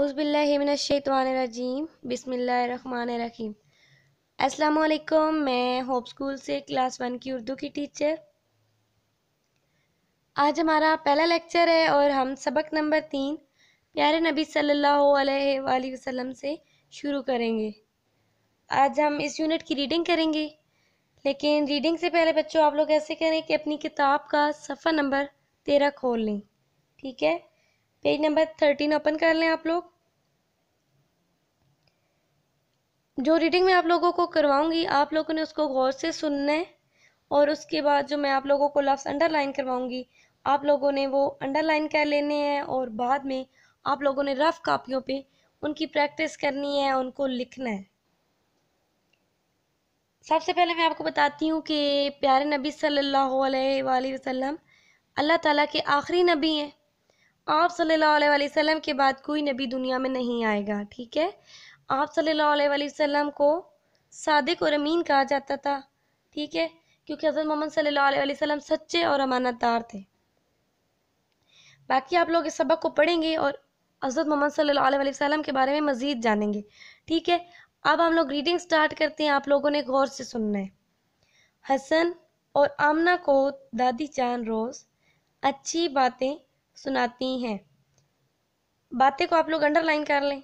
आउज़बिल्लिमिनशैतवानरजीम बिसमीम अस्सलाम मैं होप स्कूल से क्लास वन की उर्दू की टीचर आज हमारा पहला लेक्चर है और हम सबक नंबर तीन प्यारे नबी सल्लल्लाहु अलैहि वसल्लम से शुरू करेंगे आज हम इस यूनिट की रीडिंग करेंगे लेकिन रीडिंग से पहले बच्चों आप लोग ऐसे करें कि अपनी किताब का सफ़ा नंबर तेरह खोल लें ठीक है पेज नंबर थर्टीन ओपन कर लें आप लोग जो रीडिंग मैं आप लोगों को करवाऊंगी आप लोगों ने उसको गौर से सुनना है और उसके बाद जो मैं आप लोगों को लफ्स अंडरलाइन करवाऊंगी आप लोगों ने वो अंडरलाइन कर लेने हैं और बाद में आप लोगों ने रफ़ कापियों पे उनकी प्रैक्टिस करनी है उनको लिखना है सबसे पहले मैं आपको बताती हूँ कि प्यारे नबी सल्लल्लाहु अलैहि वसल्लम अल्लाह ताला के आखिरी नबी हैं आप सल्लल्लाहु अलैहि वसल्लम के बाद कोई नबी दुनिया में नहीं आएगा ठीक है आप सल्लल्लाहु अलैहि वसल्लम को सादिक और अमीन कहा जाता था ठीक है क्योंकि हज़रत मोहम्मद सल्लल्लाहु अलैहि वसल्लम सच्चे और अमानतदार थे बाकी आप लोग इस सबक को पढ़ेंगे और हज़रत मोहम्मद सल्लल्लाहु अलैहि वसल्लम के बारे में मज़ीद जानेंगे ठीक है अब हम लोग रीडिंग स्टार्ट करते हैं आप लोगों ने गौर से सुनना है हसन और आमना को दादी चांद रोज़ अच्छी बातें सुनाती हैं बातें को आप लोग अंडरलाइन कर लें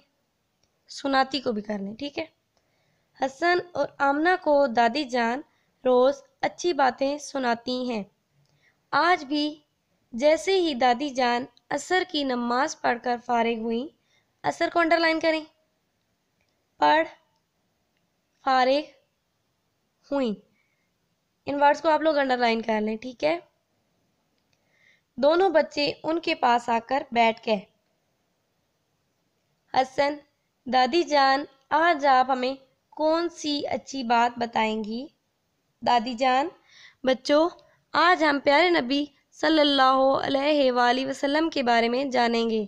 सुनाती को भी कर लें ठीक है हसन और आमना को दादी जान रोज़ अच्छी बातें सुनाती हैं आज भी जैसे ही दादी जान असर की नमाज पढ़कर फारिग हुई असर को अंडरलाइन करें पढ़ फारिग हुई इन वर्ड्स को आप लोग अंडरलाइन कर लें ठीक है दोनों बच्चे उनके पास आकर बैठ गए हसन दादी जान आज आप हमें कौन सी अच्छी बात बताएंगी दादी जान बच्चों आज हम प्यारे नबी सल्लल्लाहु अलैहि वसल्लम के बारे में जानेंगे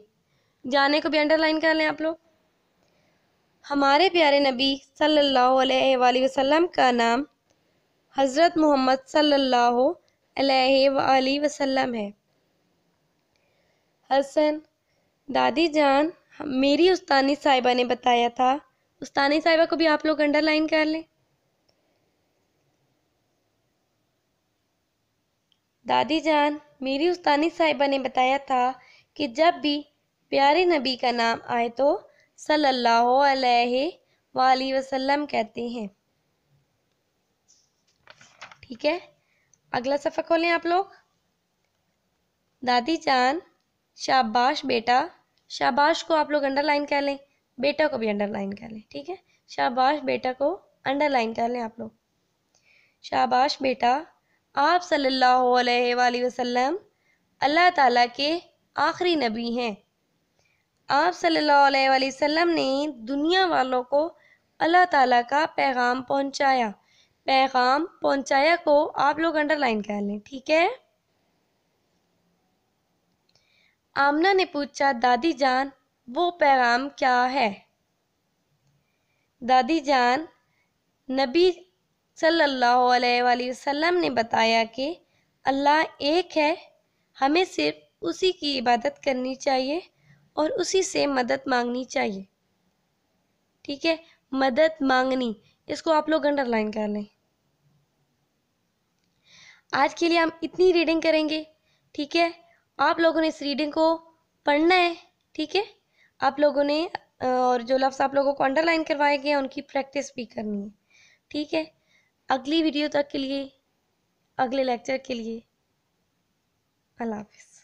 जाने को भी अंडरलाइन कर लें आप लोग हमारे प्यारे नबी सल्लल्लाहु अलैहि वसल्लम का नाम हज़रत मोहम्मद सल्लल्लाहु अलैहि वसल्लम है हसन दादी जान मेरी उस्तानी साहिबा ने बताया था उस्तानी साहिबा को भी आप लोग अंडरलाइन कर लें दादी जान मेरी उस्तानी साहिबा ने बताया था कि जब भी प्यारे नबी का नाम आए तो सल्लल्लाहु अलैहि वाली वसल्लम कहते हैं ठीक है अगला सफ़ा खोलें आप लोग दादी जान शाबाश बेटा शाबाश को आप लोग अंडरलाइन कर लें बेटा को भी अंडरलाइन कर लें ठीक है शाबाश बेटा को अंडरलाइन कर लें आप लोग शाबाश बेटा आप सल्लल्लाहु अलैहि वसल्लम अल्लाह ताला के आखिरी नबी हैं आप सल्लल्लाहु अलैहि वसल्लम ने दुनिया वालों को अल्लाह ताला का पैगाम पहुंचाया पैगाम पहुंचाया को आप लोग अंडरलाइन कर लें ठीक है आमना ने पूछा दादी जान वो पैगाम क्या है दादी जान नबी सल्लल्लाहु अलैहि वसल्लम ने बताया कि अल्लाह एक है हमें सिर्फ उसी की इबादत करनी चाहिए और उसी से मदद मांगनी चाहिए ठीक है मदद मांगनी इसको आप लोग अंडरलाइन कर लें आज के लिए हम इतनी रीडिंग करेंगे ठीक है आप लोगों ने इस रीडिंग को पढ़ना है ठीक है आप लोगों ने और जो लफ्ज़ आप लोगों को अंडरलाइन करवाए गए हैं उनकी प्रैक्टिस भी करनी है ठीक है अगली वीडियो तक के लिए अगले लेक्चर के लिए अल्लाह हाफिज़